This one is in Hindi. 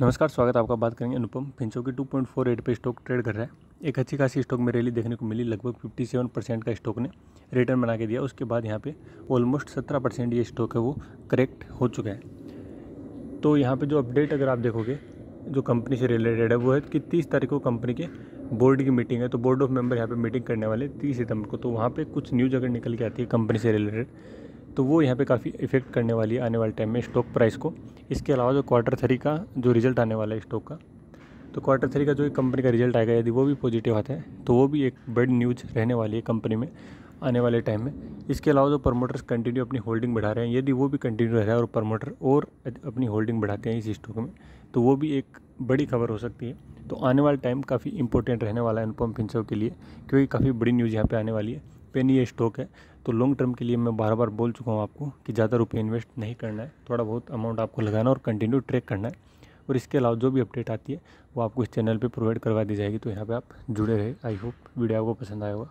नमस्कार स्वागत आपका बात करेंगे अनुपम फिंचो की फोर एट पर स्टॉक ट्रेड कर रहा है एक अच्छी खासी स्टॉक में रैली देखने को मिली लगभग 57 परसेंट का स्टॉक ने रिटर्न बना के दिया उसके बाद यहाँ पे ऑलमोस्ट 17 परसेंट ये स्टॉक है वो करेक्ट हो चुका है तो यहाँ पे जो अपडेट अगर आप देखोगे जो कंपनी से रिलेटेड है वो है कि तीस तारीख को कंपनी के बोर्ड की मीटिंग है तो बोर्ड ऑफ मेम्बर यहाँ पर मीटिंग करने वाले तीस सितंबर को तो वहाँ पर कुछ न्यूज़ अगर निकल के आती है कंपनी से रिलेटेड तो वो यहाँ पे काफ़ी इफेक्ट करने वाली है आने वाले टाइम में स्टॉक प्राइस को इसके अलावा जो क्वार्टर थ्री का जो रिजल्ट आने वाला है स्टॉक का तो क्वार्टर थ्री का जो कंपनी का रिजल्ट आएगा यदि वो भी पॉजिटिव आता है तो वो भी एक बड़ी न्यूज रहने वाली है कंपनी में आने वाले टाइम में इसके अलावा जो प्रमोटर्स कंटिन्यू अपनी होल्डिंग बढ़ा रहे हैं यदि वो भी कंटिन्यू रह रहा है और प्रमोटर और अपनी होल्डिंग बढ़ाते हैं इस स्टॉक में तो वो भी एक बड़ी खबर हो सकती है तो आने वाला टाइम काफ़ी इंपॉर्टेंट रहने वाला है अनुपम फिंसव के लिए क्योंकि काफ़ी बड़ी न्यूज़ यहाँ पर आने वाली है पेनी स्टॉक है तो लॉन्ग टर्म के लिए मैं बार बार बोल चुका हूँ आपको कि ज़्यादा रुपये इन्वेस्ट नहीं करना है थोड़ा बहुत अमाउंट आपको लगाना और कंटिन्यू ट्रैक करना है और इसके अलावा जो भी अपडेट आती है वो आपको इस चैनल पे प्रोवाइड करवा दी जाएगी तो यहाँ पे आप जुड़े रहे आई होप वीडियो आपको पसंद आएगा